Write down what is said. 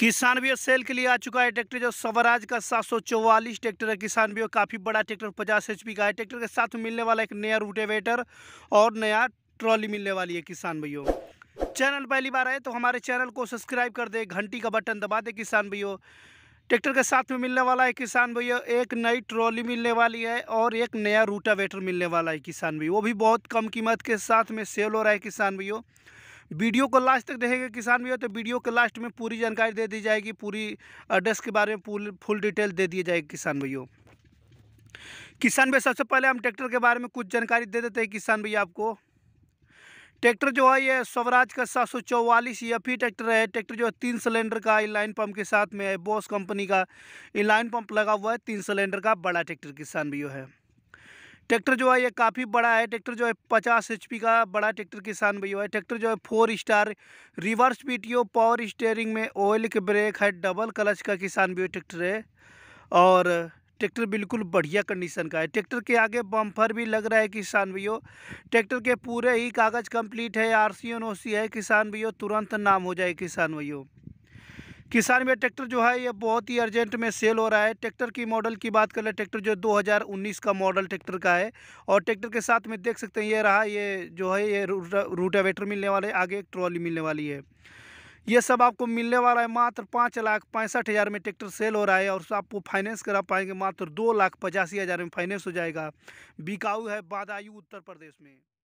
किसान भी सेल के लिए आ चुका है ट्रैक्टर जो स्वराज का सात सौ चौवालीस ट्रैक्टर है किसान भी काफ़ी बड़ा ट्रैक्टर पचास एचपी का है ट्रैक्टर के साथ मिलने वाला एक नया रूटेवेटर और नया ट्रॉली मिलने वाली है किसान भैया चैनल पहली बार आए तो हमारे चैनल को सब्सक्राइब कर दे घंटी का बटन दबा दे किसान भैया ट्रैक्टर के साथ में मिलने वाला है किसान भैया एक नई ट्रॉली मिलने वाली है और एक नया रूटावेटर मिलने वाला है किसान भैया वो भी बहुत कम कीमत के साथ में सेल हो रहा है किसान भैया वीडियो को लास्ट तक देखेंगे किसान भी हो तो वीडियो के लास्ट में पूरी जानकारी दे दी जाएगी पूरी एड्रेस के बारे में पूरी फुल डिटेल दे दी जाएगी किसान भैया किसान भैया सबसे पहले हम ट्रैक्टर के बारे में कुछ जानकारी दे देते हैं किसान भैया आपको ट्रैक्टर जो है ये स्वराज का सात सौ चौवालीस एफ e फिर e ट्रैक्टर है ट्रैक्टर जो है तीन सिलेंडर का इनलाइन पंप के साथ में है बॉस कंपनी का इनलाइन पंप लगा हुआ है तीन सिलेंडर का बड़ा ट्रैक्टर किसान भैया है ट्रैक्टर जो है ये काफ़ी बड़ा है ट्रैक्टर जो है पचास एच का बड़ा ट्रैक्टर किसान भैया है ट्रैक्टर जो है four star reverse P power steering में ऑयल के ब्रेक है डबल क्लच का किसान भैया ट्रैक्टर है और ट्रैक्टर बिल्कुल बढ़िया कंडीशन का है ट्रैक्टर के आगे बम्फर भी लग रहा है किसान भैया ट्रैक्टर के पूरे ही कागज़ कंप्लीट है आर सी है किसान भैया तुरंत नाम हो जाए किसान भैया किसान में ट्रैक्टर जो है ये बहुत ही अर्जेंट में सेल हो रहा है ट्रैक्टर की मॉडल की बात कर ले ट्रैक्टर जो 2019 का मॉडल ट्रैक्टर का है और ट्रैक्टर के साथ में देख सकते हैं ये रहा ये जो है ये रूटावेटर मिलने वाले आगे एक ट्रॉली मिलने वाली है ये सब आपको मिलने वाला है मात्र पाँच लाख पैंसठ हज़ार में ट्रैक्टर सेल हो रहा है और आपको फाइनेंस करा पाएंगे मात्र दो लाख पचासी हज़ार में फाइनेंस हो जाएगा बिकाऊ है बादायू उत्तर प्रदेश में